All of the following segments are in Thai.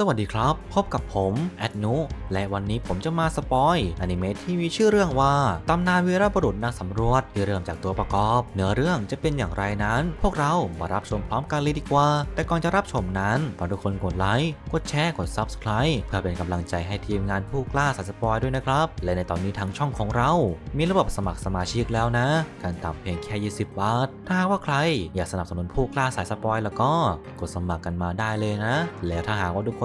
สวัสดีครับ พบกับผม แอดนุและวันนี้ผมจะมาสปอยอนิเมะที่มีชื่อเรื่องว่า ตำนานวีรบุรุษนักสำรวจที่เริ่มจากตัวประกอบเนื้อเรื่องจะเป็นอย่างไรนั้น พวกเรามารับชมพร้อมกันเลยดีกว่า แต่ก่อนจะรับชมนั้นฝากทุกคนกดไลค์กดแชร์กด Subscribe เพื่อเป็นกำลังใจให้ทีมงานผู้กล้าสัสปอยด้วยนะครับ และในตอนนี้ทางช่องของเรา มีระบบสมัครสมาชิกแล้วนะการต่ำเพียงแค่20บาทถ้าว่าใครอยากสนับสนุนผู้กล้าสายสปอยแล้วก็กดสมัครกันมาได้เลยนะ แล้วถ้าหากว่าทุกคน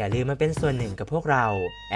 อย่าลืมมาเป็นส่วนหนึ่งกับพวกเรา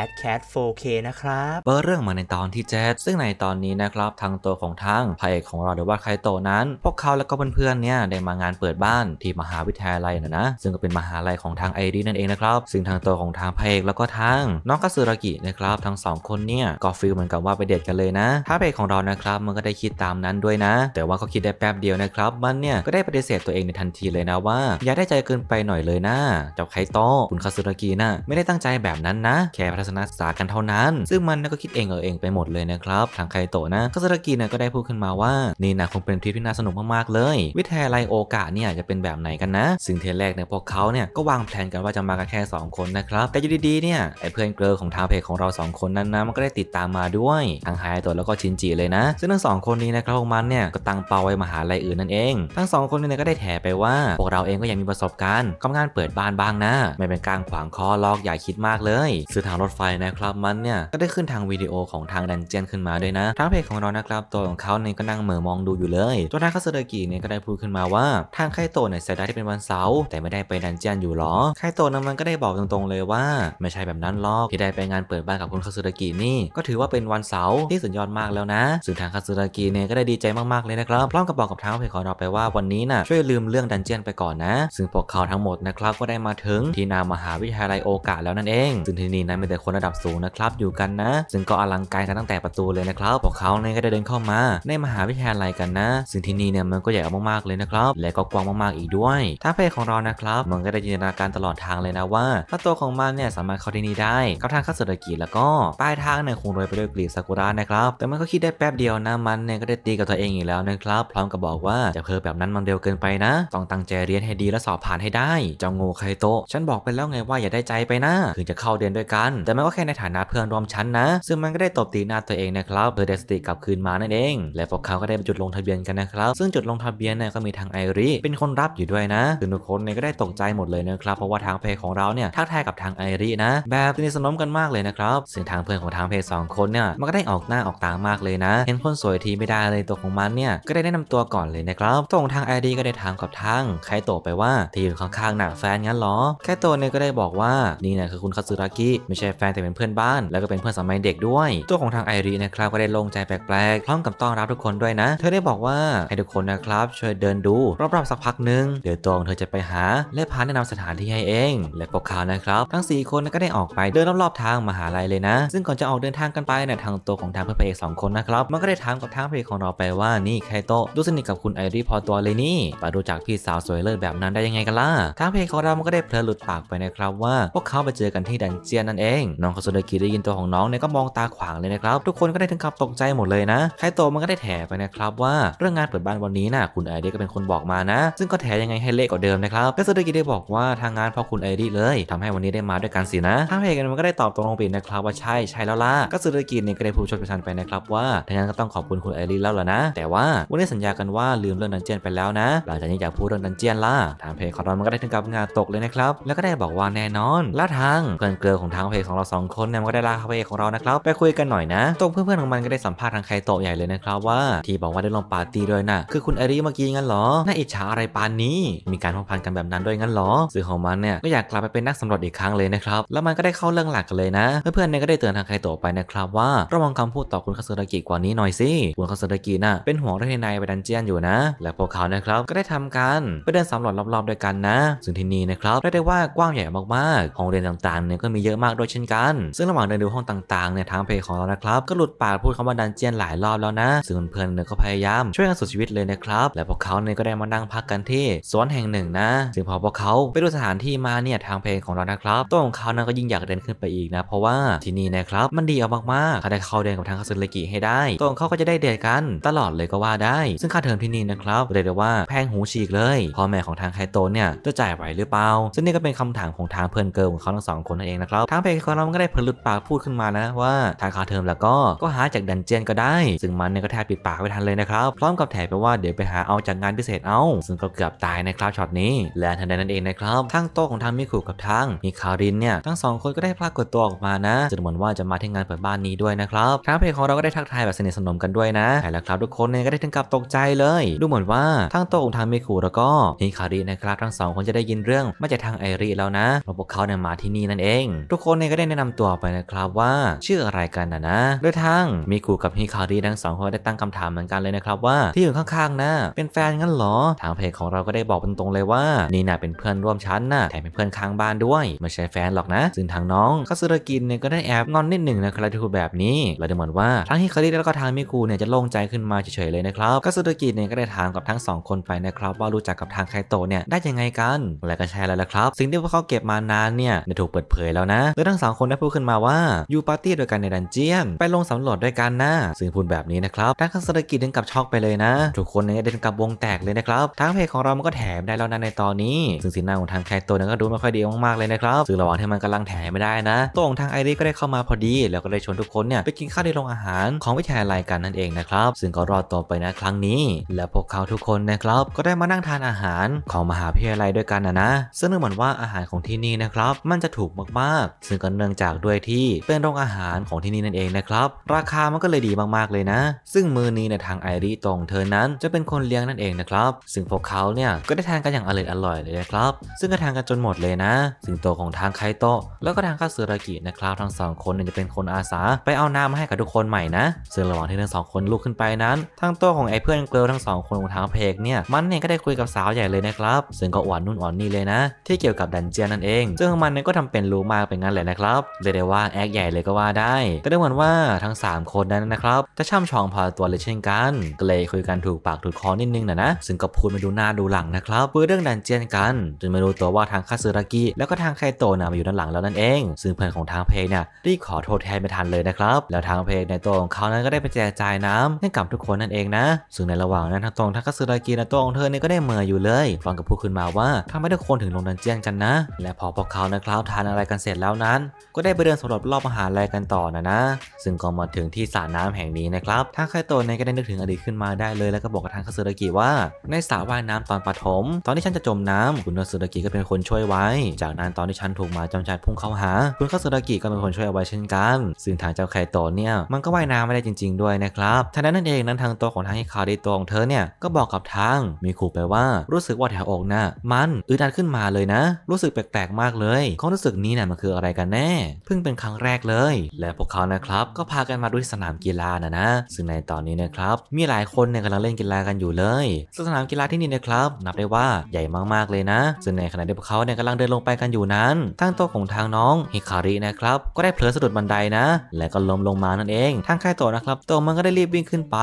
a d c a t 4K นะครับเปิดเรื่องมาในตอนที่7ซึ่งในตอนนี้นะครับทางตัวของทางพระเอกของเราหรือว่าไคโตนั้น พวกเขาแล้วก็เพื่อนๆเนี่ยได้มางานเปิดบ้านที่มหาวิทยาลัยนะนะ ซึ่งก็เป็นมหาลัยของทางไอรีนั่นเองนะครับซึ่งทางตัวของทางพระเอกแล้วก็ทางน้องกัสุรากินะครับทั้งสองคนเนี่ยก็ฟิลเหมือนกับว่าไปเดทกันเลยนะถ้าพเอกของเรานะครับ มันก็ได้คิดตามนั้นด้วยนะ แต่ว่าก็คิดได้แป๊บเดียวนะครับมันเนี่ยก็ได้ปฏิเสธตัวเองในทันทีเลยนะว่าอย่าได้ใจเกินไป หน่อยเลยนะเจ้าไคโตคุณคาสุรากินะ่ะไม่ได้ตั้งใจแบบนั้นนะ แค่พัฒนศึกษากันเท่านั้น ซึ่งมันก็คิดเองเออเองไปหมดเลยนะครับ ทางไคโตะนะคาซากินะก็ได้พูดขึ้นมาว่านี่นะคงเป็นทริปที่น่าสนุกมาก ๆ เลย วิทยาลัยโอกะเนี่ยจะเป็นแบบไหนกันนะ ซึ่งเทแรกเนี่ยพวกเขาเนี่ยก็วางแผนกันว่าจะมากันแค่ 2 คนนะครับ แต่อยู่ดี ๆ เนี่ย ไอ้เพื่อนเกลอของทางเพจของเรา 2 คนนั้นนะมันก็ได้ติดตามมาด้วยทางไฮโตะแล้วก็ชินจิเลยนะ ซึ่งทั้งสองคนนี้นะครับพวกมันเนี่ยก็ตั้งเป้าไว้มหาลัยอื่นนั่นเอง ทั้งสองคนนี้ก็ได้แถไปว่าพวกเราเองก็ยังมีประสบการณ์กับงานเปิดบ้านบ้างนะไม่เป็นการขวางคออลอกอย่าคิดมากเลยซื้อทางรถไฟนะครับมันเนี่ยก็ได้ขึ้นทางวิดีโอของทางดันเจียนขึ้นมาด้วยนะทางเพจของเรานะครับตัวของเขาเนี่ยก็นั่งเหม่อมองดูอยู่เลย ตัวทางคาสเดกิเนี่ยก็ได้พูดขึ้นมาว่า ทางไคโตเนี่ยเสียดายที่เป็นวันเสาร์แต่ไม่ได้ไปดันเจียนอยู่หรอไคโตนั้นมันก็ได้บอกตรงๆเลยว่าไม่ใช่แบบนั้นหรอกที่ได้ไปงานเปิดบ้านกับคุณคาสเดกินี่ก็ถือว่าเป็นวันเสาร์ที่สุดยอดมากแล้วนะซึ่งทางคาสเดกิเนี่ยก็ได้ดีใจมากๆเลยนะครับ พร้อมกับบอกกับทางเพจของเราไปว่าวันนี้น่ะช่วยลืมเรื่องดันเจนไปก่อนนะ ซึ่งพวกเขาทั้งหมดนะครับ ก็ได้มาถึงที่นามหาวิทยาลัไรโอกาสแล้วนั่นเองซึ่งที่นี่นั้นมีแต่คนระดับสูงนะครับอยู่กันนะ ซึ่งก็อลังการกันตั้งแต่ประตูเลยนะครับพวกเขาเนี่ยก็ได้เดินเข้ามาในมหาวิทยาลัยกันนะซึ่งที่นี่เนี่ยมันก็ใหญ่มากๆเลยนะครับและก็กว้างมากๆอีกด้วย ถ้าเพจของเรานะครับ มันก็ได้จินตนาการตลอดทางเลยนะว่าถ้าตัวของมันเนี่ยสามารถเข้าที่นี่ได้เข้าทางข้าเศรษฐกิจแล้วก็ปลายทางเนี่ยคงโรยไปด้วยกลีบซากุระนะครับแต่มันก็คิดได้แป๊บเดียวนะมันเนี่ยก็ได้ตีกับตัวเองอีกแล้วนะครับ พร้อมกับบอกว่าจะเพอแบบนั้นมันเร็วเกินไปนะต้องตั้งใจเรียนให้ดีแลวสอบผ่านให้ได้จองโง่ใคโตฉันบอกไปแล้วไงว่าอย่าได้ใจไปนะถึงจะเข้าเรียนด้วยกัน แต่มันก็แค่ในฐานะเพื่อนร่วมชั้นนะซึ่งมันก็ได้ตบตีหน้าตัวเองนะครับเพื่อได้สติกลับคืนมานั่นเอง และพวกเขาก็ได้ไปจุดลงทะเบียนกันนะครับ ซึ่งจุดลงทะเบียนเนี่ยก็มีทางไอริเป็นคนรับอยู่ด้วยนะคือทุกคนเนี่ยก็ได้ตกใจหมดเลยนะครับเพราะว่าทางเพจของเราเนี่ยทักทายกับทางไอรินะแบบสนิทสนมกันมากเลยนะครับซึ่งทางเพื่อนของทางเพจสองคนเนี่ยมันก็ได้ออกหน้าออกตามากเลยนะ เห็นคนสวยทีไม่ได้เลยตัวของมันเนี่ยก็ได้แนะนำตัวก่อนเลยนะครับตรงทางไอริก็ได้ถามกับทางใคโตไปว่าที่อยู่ข้างๆหนักแฟนงั้นหรอแคโตวเนี่ยก็ได้บอกว่า่านี่นะคือคุณคาซูรากิไม่ใช่แฟนแต่เป็นเพื่อนบ้านแล้วก็เป็นเพื่อนสมัยเด็กด้วย ตัวของทางไอรีนะครับก็ได้ลงใจแปลกๆพร้อมกับต้อนรับทุกคนด้วยนะ เธอได้บอกว่า ให้ทุกคนนะครับ ช่วยเดินดู รอบๆสักพักหนึ่งเดี๋ยวตัวของเธอจะไปหาและพาแนะนำสถานที่ให้เอง และพวกเขานะครับทั้ง4 คนก็ได้ออกไปเดินรอบๆทางมหาลัยเลยนะซึ่งก่อนจะออกเดินทางกันไปนะทางตัวของทางเพื่อนรเอกสองคนนะครับมันก็ได้ถามกับทางเพร่อนของเราไปว่า นี่ไคโตะดูสนิทกับคุณไอรีพอตัวเลยนี่ไปดูจากพี่สาวสวยเลิศแบบนั้นได้ยังไงกันล่ะทางพื่อนของเรามันก็ได้เพลิดหลุดปากไปนะครับว่าาพวกเขาไปเจอกันที่ดันเจียนนั่นเองน้องคาโซเดกิได้ยินตัวของน้องเนี่ยก็มองตาขวางเลยนะครับทุกคนก็ได้ถึงกับตกใจหมดเลยนะใครโตมันก็ได้แถไปนะครับว่าเรื่องงานเปิดบ้านวันนี้นะ่ะคุณไอดีก็เป็นคนบอกมานะ ซึ่งก็แถยังไงให้เละกว่าเดิมนะครับคาโซเดกิได้บอกว่าทางงานพอคุณไอดีเลย ทำให้วันนี้ได้มาด้วยกันสินะทั้งเพจกันมันก็ได้ตอบตรงลงปินะครับว่าใช่ใช่แล้วล่ะคาโซเดกิเนี่ยก็ได้พูดชดประชันไปนะครับว่าทางงานก็ต้องขอบคุณคุณไอรีแล้วล่ะนะแต่ว่าวันนี้สัญญากันว่าลืมเรื่องดันเจียนไปแล้วนะหลังจากนี้อยากพูดเรื่องดันเจียนล่ะทางเพจของเรามันก็ได้ถึงกับงานตกเลยนะครับแล้วก็ได้บอกว่าแน่นอนและทางเพื่อนเกลือของทางเพจของเรา2คนเนี่ยก็ได้ลาเ้าไปของเรานะครับไปคุยกันหน่อยนะตัวเพื่อนๆของมันก็ได้สัมภาษณ์ทางใครโตะใหญ่เลยนะครับ ว่าที่บอกว่าได้ลงปาร์ตี้ด้วยนะคือคุณไอรีเมื่อกี้งั้นหรอน่าอิจฉาอะไรปานนี้ มีการพัวพันกันแบบนั้นด้วยงั้นหรอสื่อของมันเนี่ยก็อยากกลับไปเป็นนักสำรวจอีกครั้งเลยนะครับ แล้วมันก็ได้เข้าเรื่องหลักกันเลยนะเพื่อนๆเนี่ยก็ได้เตือนทางใครโตะไปนะครับว่าระวังคำพูดต่อคุณคาสึรากิกว่านี้หน่อยสิคุณคาสึรากิน่ะเป็นห่วงเรื่องในไปดันเจียนอยู่นะ และพวกเขานะครับก็ได้ทำการไปเดินสำรวจรอบๆด้วยกันนะซึ่งที่นี่นะครับได้ได้ว่ากว้างใหญ่มาากห้องเรียนต่างๆเนี่ยก็มีเยอะมากด้วยเช่นกัน ซึ่งระหว่างเดินดูห้องต่างๆเนี่ยทางเพจของเรานะครับก็หลุดปากพูดคำว่าดันเจียนหลายรอบแล้วนะ ซึ่งเพื่อนเนี่ยก็พยายามช่วยกันสุดชีวิตเลยนะครับและพวกเขาเนี่ยก็ได้มานั่งพักกันที่ สวนแห่งหนึ่งนะซึ่งพอพวกเขาไปดูสถานที่มาเนี่ยทางเพจของเรานะครับตัวของเขานั้นก็ยิ่งอยากเดินขึ้นไปอีกนะเพราะว่าที่นี่นะครับมันดีเอามากๆถ้าได้เข้าเดินกับทางคาสึเลกิให้ได้ตัวของเขาก็จะได้เดทกันตลอดเลยก็ว่าได้ซึ่งค่าเทอมที่นี่นะครับเรียกได้ว่าแพงหูฉีกเลยพ่อแม่ของทางไคโตเนี่ยจะจ่ายไหวหรือเปล่าซึ่งนี่ก็เป็นคำถามของทางเพื่อนนเกิลของเขาทั้งสองคนนั่นเองนะครับทางเพคคอนเราก็ได้ผลุดปากพูดขึ้นมานะว่าถ้าคาเทอมแล้วก็ ก็หาจากดันเจียนก็ได้ ซึ่งมันเนี่ยก็แทบปิดปากไม่ทันเลยนะครับ พร้อมกับแถมไปว่าเดี๋ยวไปหาเอาจากงานพิเศษเอา ซึ่งก็เกือบตายนะครับช็อตนี้ และทันใดนั้นเองนะครับ ทั้งโต๊ะของทางมิคุกับทางมิคารินเนี่ย ทั้งสองคนก็ได้พากดตัวออกมา นะจนเหมือนว่าจะมาที่งานเปิดบ้านนี้ด้วยนะครับ ทางเพคคอนเราก็ได้ทักทายแบบสนิทสนมกันด้วยนะแต่แล้วครับทุกคนเนี่ยก็ได้ถึงกับตกใจเลย ดูเหมือนว่าทั้งโต๊ะของทางมิคุแล้วก็มิคารินนะครับ ทั้งสองคนจะได้ยินเรื่องมาจากทางไอริแล้วนะพวกขาเนี่ยมาที่นี่นั่นเอง ทุกคนเนี่ยก็ได้แนะนำตัวไปนะครับว่าชื่ออะไรกันนะนะโดยทั้งมิคุกับฮิคาริทั้งสองคนได้ตั้งคำถามเหมือนกันเลยนะครับว่าที่อยู่ข้างๆนะเป็นแฟนงั้นหรอทางเพจของเราก็ได้บอกตรงๆเลยว่านี่น่ะเป็นเพื่อนร่วมชั้นนะ่ะแถมเป็นเพื่อนข้างบ้านด้วยไม่ใช่แฟนหรอกนะซึ่งทางน้องคาสึรากินเนี่ยก็ได้แอบงอนนิดหนึ่งนะครับที่พูดแบบนี้เลาจะเหมือนว่าทั้งฮิคาริแล้วก็ทางมิคุเนี่ยจะโล่งใจขึ้นมาเฉยๆเลยนะครับคาสึรากินเนี่ยก็ได้ถามกับทั้งสองคนไปนะครับว่ารู้จักกับทางไคโตะเนี่ยได้ยังไงกันและก็แช์แล้วละครับสิ่งที่พวกเขาเก็บมานาานเนี่ยได้ถูกเปิดเผยแล้วนะโดยทั้งสองคนได้พูดขึ้นมาว่า อยู่ปาร์ตี้ด้วยกันในดันเจียน ไปลงสำรวจด้วยกันนะซึ่งพูดแบบนี้นะครับทางเศรษฐกิจถึงกับช็อกไปเลยนะ ทุกคนเนี่ยเดินกับวงแตกเลยนะครับทางเพจของเรามันก็แถมได้แล้วนะในตอนนี้ ซึ่งสีหน้าของทางไคโตนั้นก็ดูไม่ค่อยดีมากๆเลยนะครับ ซึ่งระหว่างที่มันกำลังแถมไม่ได้นะตัวของทางไอรีก็ได้เข้ามาพอดี แล้วก็ได้ชวนทุกคนเนี่ยไปกินข้าวในโรงอาหารของวิทยาลัยกันนั่นเองนะครับ ซึ่งก็รอดตัวไปนะ ครั้งนี้ และพวกเขาทุกคนนะครับก็ได้มานั่งทานอาหารของมหาวิทยาลัยด้วยกันนะนะ ซึ่งเหมือนว่าอาหารของที่นี่นะครับมันจะถูกมากๆ ซึ่งก็เนื่องจากด้วยที่เป็นโรงอาหารของที่นี่นั่นเองนะครับ ราคามันก็เลยดีมากๆ เลยนะ ซึ่งมือนี้ในทางไอริตรงเธอนั้นจะเป็นคนเลี้ยงนั่นเองนะครับ ซึ่งพวกเขาเนี่ยก็ได้ทานกันอย่างอร่อยอร่อยเลยนะครับ ซึ่งก็ทานกันจนหมดเลยนะ ซึ่งตัวของทางไคโตะแล้วก็ทางคาสึรากินะครับ ทั้งสองคนเนี่ยจะเป็นคนอาสา ไปเอาน้ำมาให้กับทุกคนใหม่นะ ซึ่งระหว่างที่ทั้งสองคนลุกขึ้นไปนั้นทางตัวของไอ้เพื่อนเกลทั้งสองคนของทางเพกเนี่ยมันเองก็ได้คุยกับสาวใหญ่เลยนะครับซึ่งก็อ่อนนุ่นอ่อนนี่เลยนะ ที่เกี่ยวกับดันเจียนนั่นเองซึ่งมันนั้นก็ทำเป็นรู้มากเป็นงั้นเลยนะครับเรียกได้ว่าแอคใหญ่เลยก็ว่าได้แต่ได้เหมือนว่าทั้ง 3 คนนั้นนะครับ จะช่ำชองพอตัวเลยเช่นกันก็เลยคุยกันถูกปากถูกคอนิดนึงนะนะซึ่งก็พูดมาดูหน้าดูหลังนะครับเพื่อเรื่องดันเจียนกันจนมารู้ตัวว่าทางคาซึรากิแล้วก็ทางไคโตะนะมาอยู่ด้านหลังแล้วนั่นเอง ซึ่งเพื่อนของทางเพลงเนี่ยรีบขอโทษแทนไม่ทันเลยนะครับแล้วทางเพลงในตัวของเขานั้นก็ได้ไปแจกจ่ายน้ำให้กับทุกคนนั่นเองนะซึ่งในระหว่างนั้นทางตรงทางคาซึรากิในตัวของเธอเนี่ยก็ได้เมยอยู่เลยฟรงกับพูดขึ้นมาว่าทำไมทุกคนถึงลงดันเจียนกันนะและพอพวกเขานะครับทานอะไรกันเสร็จแล้วนั้น ก็ได้ไปเดินสำรวจรอบมหาลัยกันต่อนะนะซึ่งก็มาถึงที่สระน้ำแห่งนี้นะครับทางไคโตะนก็ได้นึกถึงอดีตขึ้นมาได้เลยแล้วก็บอกกับทางคาสึรากิว่าในสระว่ายน้ำตอนปฐม ตอนที่ฉันจะจมน้ำคุณคาสึรากิก็เป็นคนช่วยไว้ จากนั้นตอนที่ฉันถูกมาจาชันพุ่งเข้าหาคุณคาสึรากิก็เป็นคนช่วยเอาไว้เช่นกัน ซึ่งทางเจ้าไคโตะเนี่ยมันก็ว่ายน้ำไม่ได้จริง ๆด้วยนะครับทัานั้นนั่นเองนั้นทางตัวของทางฮิคาริโตของเธอเนี่ยก็บอกกับทางมิค่ไปว่ารู้สึกว่าแถวอกน่ะมันอึดอัดขึ้นมาเลยนะ รู้สึกแปลกๆมากากเลยความรู้สึกนี้นะ่ยมันคืออะไรกันแน่เพิ่งเป็นครั้งแรกเลย และพวกเขานะครับ ก็พากันมาด้วยสนามกีฬานะนะ ซึ่งในตอนนี้นะครับมีหลายคนเนี่ยกำลังเล่นกีฬากันอยู่เลยสนามกีฬาที่นี่นะครับ นับได้ว่าใหญ่มาก ๆ เลยนะ ซึ่งในขณะที่พวกเขาเนี่ยกำลังเดินลงไปกันอยู่นั้นทางตัวของทางน้องฮิคารินะครับก็ได้เผลอสะดุดบันไดนะ และก็ล้มลงมานั่นเองทางค่ายโตนะครับโตมันก็ได้รีบวิ่งขึ้นไป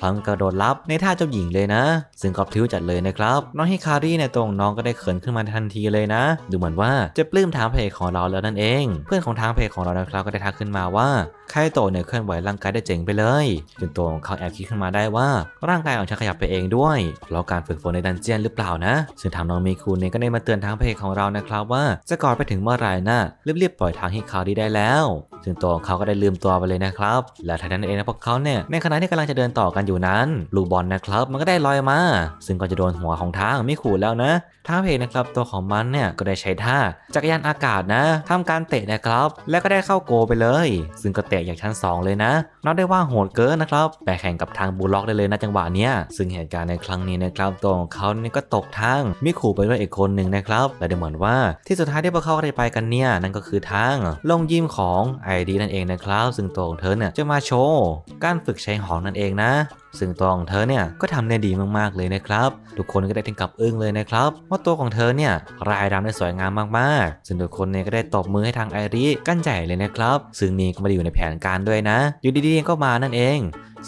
พลังกระโดดลับในท่าเจ้าหญิงเลยนะ ซึ่งก็พลิ้วจัดเลยนะครับน้องฮิคาริในตรงน้องก็ได้เขินขึ้นมาทันทีเลยนะ ดูเหมือนว่าจะปลื้มทางเพจของเราแล้วนั่นเอง เพื่อนของทางเพจของเรานะครับก็ได้ทักขึ้นมาว่าไคโตเนี่ยเคลื่อนไหวร่างกายได้เจ๋งไปเลยจนตัวของเขาแอบคิดขึ้นมาได้ว่า ร่างกายของฉันขยับไปเองด้วยแล้วการฝึกฝนในดันเจียนหรือเปล่านะ ซึ่งทางน้องมีคุเนี่ยก็ได้มาเตือนทางเพจของเรานะครับว่าจะก่อนไปถึงเมื่อไหร่นะ่ะรีบๆปล่อยทางให้เขาดีได้แล้ว ซึ่งตัวของเขาก็ได้ลืมตัวไปเลยนะครับและทันนั้นเองนะพวกเขาเนี่ยในขณะที่กำลังจะเดินต่อกันอยู่นั้นลูกบอลนะครับมันก็ได้ลอยมาซึ่งก็จะโดนหัวของทางมีคูแล้วนะ ทางเพจนะครับตัวของมันเนี่ยก็ได้ใช้ท่าจักรยานอากาศนะ ทำการเตะนะครับ แล้วก็ได้เข้าโกไปเลย ซึ่งก็เตะอย่างชั้น2เลยนะนับได้ว่าโหดเกินนะครับแต่แข่งกับทางบูล็อกได้เลยนะจังหวะเนี้ย ซึ่งเหตุการณ์ในครั้งนี้นะครับตัวของเขาเนี่ยก็ตกทางมิขู่ไปด้วยอีกคนหนึ่งนะครับแต่ดูเหมือนว่าที่สุดท้ายที่พวกเขาได้ไปกันเนี่ยนั่นก็คือ ทาง ลงยิมของไอดี นั่นเองนะครับ ซึ่งตัวของเธอเนี่ยจะมาโชว์การฝึกใช้หองนั่นเองนะซึ่งตัวของเธอเนี่ยก็ทำได้ดีมากๆเลยนะครับ ทุกคนก็ได้ถึงกับอึ้งเลยนะครับ ว่าตัวของเธอเนี่ยรายรำได้สวยงามมากๆ ซึ่งทุกคนเนี่ยก็ได้ตบมือให้ทางไอริกั้นใจเลยนะครับ ซึ่งนี่ก็ไม่ได้อยู่ในแผนการด้วยนะ อยู่ดี ๆ ก็มานั่นเอง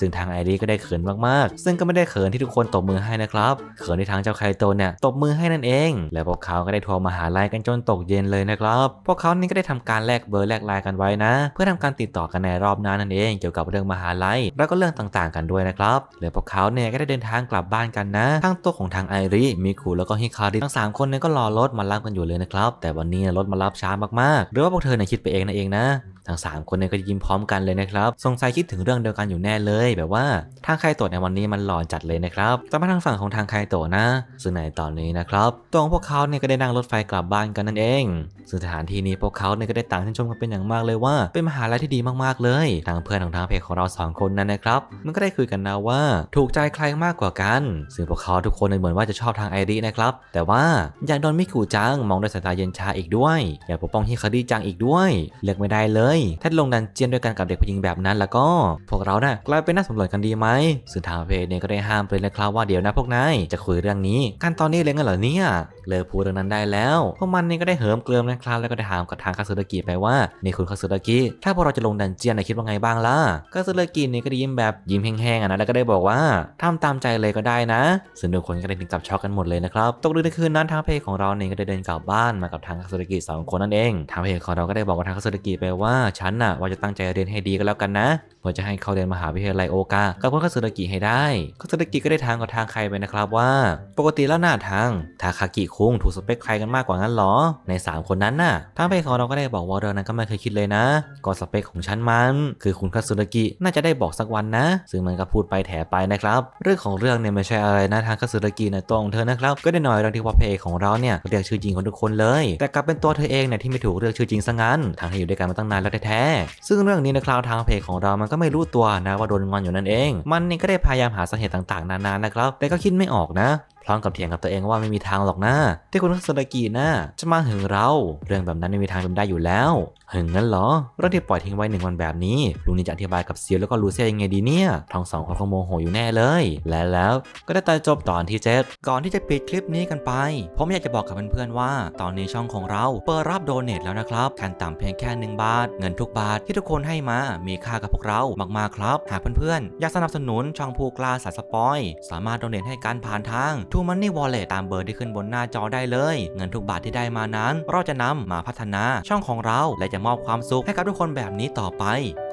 ซึ่งทางไอรีก็ได้เขินมากๆ ซึ่งก็ไม่ได้เขินที่ทุกคนตบมือให้นะครับ เขินที่ทางเจ้าไคโตเนี่ยตบมือให้นั่นเอง แล้วพวกเขาก็ได้ทัวร์มหาไลน์กันจนตกเย็นเลยนะครับ พวกเขานี่ก็ได้ทำการแลกเบอร์แลกไลน์กันไว้นะ เพื่อทำการติดต่อกันในรอบหน้านั่นเอง เกี่ยวกับเรื่องมหาลัยแล้วก็เรื่องต่างๆ กันด้วยนะครับแล้วพวกเขาเนี่ยก็ได้เดินทางกลับบ้านกันนะ ทั้งตัวของทางไอรีมิคุแล้วก็ฮิคาริ ทั้ง3คนเนี่ยก็รอรถมารับกันอยู่เลยนะครับ แต่วันนี้รถมารับช้ามากๆ หรือว่าพวกเธอเนี่ยคิดไปเองนะเองนะทั้ง 3 คนเนี่ยก็ยิ้มพร้อมกันเลยนะครับสงสัยคิดถึงเรื่องเดียวกันอยู่แน่เลยแบบว่า ทางไคโตะในวันนี้มันหลอนจัดเลยนะครับแต่มาทางฝั่งของทางไคโตะนะซึ่งในตอนนี้นะครับตัวของพวกเขาเนี่ยก็ได้นั่งรถไฟกลับบ้านกันนั่นเองซึ่งสถานที่นี้พวกเขาเนี่ยก็ได้ต่างชื่นชมกันเป็นอย่างมากเลยว่าเป็นมหาลัยที่ดีมากๆเลย ทางเพื่อนของทางเพจของเรา 2 คนนั้นนะครับมันก็ได้คุยกันนะว่าถูกใจใครมากกว่ากันซึ่งพวกเขาทุกคนเหมือนว่าจะชอบทางไอรินะครับแต่ว่าอยากโดนมิคูจังมองด้วยสายตาเย็นชาอีกด้วยอยากปกป้องฮิคาริจังอีกด้วยเลือกไม่ได้เลยถ้าลงดันเจียนด้วยกันกับเด็กผู้หญิงแบบนั้น แล้วก็พวกเรานะ่ะกลายเป็นนักสำรวจกันดีไหมสื่อทางเพจเนี่ยก็ได้ห้ามไปเลยนครับว่าเดี๋ยวนะพวกนาย จะคุยเรื่องนี้กันตอนนี้เลยงั้นเหรอเนี่ย เลยพูดเรื่องนั้นได้แล้วพวกมันเนี่ยก็ได้เหิมเกลิมนะครับแล้วก็ได้ถามกับทางคาสึรกิไปว่านี่คุณคาสึรกิถ้าพวกเราจะลงดันเจียนนะคิดว่าไงบ้างล่ะคาสึดกิเนี่ยก็ได้ยิ้มแบบยิ้มแห้งๆนะแล้วก็ได้บอกว่า ทำตามใจเลยก็ได้นะสื่งทุกคนก็ได้ถึงกับช็อกกันหมดเลยนะครับ ตกดึกในคืนนั้นทางเพจของเราเนี่ยก็ได้เดินกลับบ้านมากับทางคาสึรกิสองคนนั่นเองทางเพจของเราก็ได้บอกกับทางคาสึรกิไปว่าฉันน่ะว่าจะตั้งใจเรียนให้ดีก็แล้วกันนะพื่อจะให้เข้าเรียนมหาวิทยาลัยโอกากับคุณคาสึนากิให้ได้ คาสึนากิก็ได้ทางกับทางใครไปนะครับว่าปกติแล้วหน้าทางทาคากิคุงถูกสเปคใครกันมากกว่านั้นหรอ ใน 3 คนนั้นน่ะ ทางเพคของเรา ก็ได้บอกว่าเรื่องนั้น ก็ไม่เคยคิดเลยนะก็สเปคของฉันมัน คือคุณคาสึนากิน่าจะได้บอกสักวันนะ ซึ่งมันก็พูดไปแถไปนะครับ เรื่องของเรื่องเนี่ยไม่ใช่อะไรนะทางคาสึนากิในตัวของเธอนะครับ ก็ได้หน่อยเรื่องที่ว่าเพคของเราเนี่ยเรียกชื่อจริงของทุกคนเลย แต่กลับเป็นตัวเธอเองเนี่ยที่ไม่ถูกเรียกชื่อจริงซะงั้นทางที่อยู่ด้วยกันมาตั้งนานแล้วแท้ๆซึ่งเรื่องนี้นะครับทางเพจของเรามันกก็ไม่รู้ตัวนะว่าโดนงอนอยู่นั่นเอง มันนี่ก็ได้พยายามหาสาเหตุต่างๆ นานานะครับ แต่ก็คิดไม่ออกนะพร้อมกับเถียงกับตัวเองว่าไม่มีทางหรอกนะที่คุณสษากินะจะมาหึงเรา เรื่องแบบนั้นไม่มีทางเป็นได้อยู่แล้วหึงงั้นเหรอเรื่องที่ปล่อยทิ้งไว้หนึ่งวันแบบนี้ลุงนี่จะอธิบายกับเซียวแล้วก็ลูเซียยังไงดีเนี่ย ทั้งสองคนคงโมโหอยู่แน่เลย และแล้วก็ได้ตายจบตอนที่เจ็ดก่อนที่จะปิดคลิปนี้กันไป ผมอยากจะบอกกับเพื่อนๆว่าตอนนี้ช่องของเราเปิดรับโดเนทแล้วนะครับขั้นต่ำเพียงแค่1บาท เงินทุกบาทที่ทุกคนให้มา มีค่ากับพวกเรามากๆครับ หากเพื่อนๆอยากสนับสนุนช่องผู้กล้าสายสปอยสามารถโดเนทให้การผ่านทาง to Money Wallet ตามเบอร์ที่ขึ้นบนหน้าจอได้เลย เงินทุกบาทที่ได้มานั้น เราจะนำมาพัฒนาช่องของเราและจะมอบความสุขให้กับทุกคนแบบนี้ต่อไป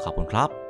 ขอบคุณครับ